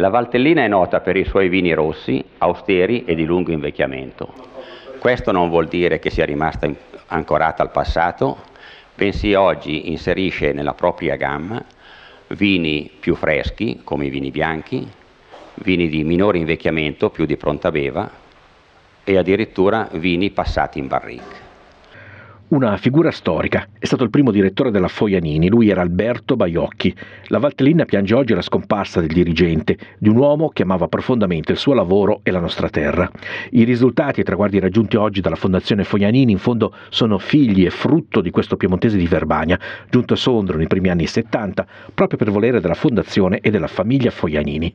La Valtellina è nota per i suoi vini rossi, austeri e di lungo invecchiamento. Questo non vuol dire che sia rimasta ancorata al passato, bensì oggi inserisce nella propria gamma vini più freschi, come i vini bianchi, vini di minore invecchiamento, più di pronta beva, e addirittura vini passati in barrique. Una figura storica, è stato il primo direttore della Foianini, lui era Alberto Baiocchi. La Valtellina piange oggi la scomparsa del dirigente, di un uomo che amava profondamente il suo lavoro e la nostra terra. I risultati e i traguardi raggiunti oggi dalla Fondazione Foianini in fondo sono figli e frutto di questo piemontese di Verbania, giunto a Sondro nei primi anni 70 proprio per volere della Fondazione e della famiglia Foianini.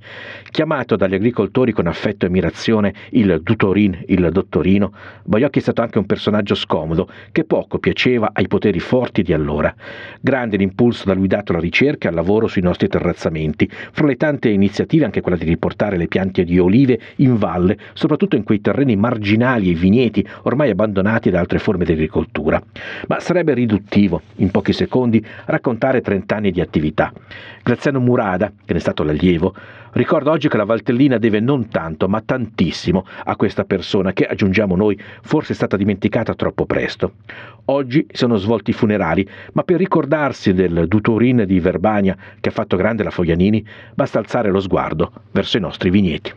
Chiamato dagli agricoltori con affetto e ammirazione il Dutorin, il dottorino, Baiocchi è stato anche un personaggio scomodo che può poco piaceva ai poteri forti di allora. Grande l'impulso da lui dato alla ricerca e al lavoro sui nostri terrazzamenti, fra le tante iniziative anche quella di riportare le piante di olive in valle, soprattutto in quei terreni marginali e vigneti ormai abbandonati da altre forme di agricoltura. Ma sarebbe riduttivo, in pochi secondi, raccontare 30 anni di attività. Graziano Murada, che ne è stato l'allievo, ricorda oggi che la Valtellina deve non tanto, ma tantissimo a questa persona che, aggiungiamo noi, forse è stata dimenticata troppo presto. Oggi sono svolti i funerali, ma per ricordarsi del Dutorin di Verbania che ha fatto grande la Foglianini, basta alzare lo sguardo verso i nostri vigneti.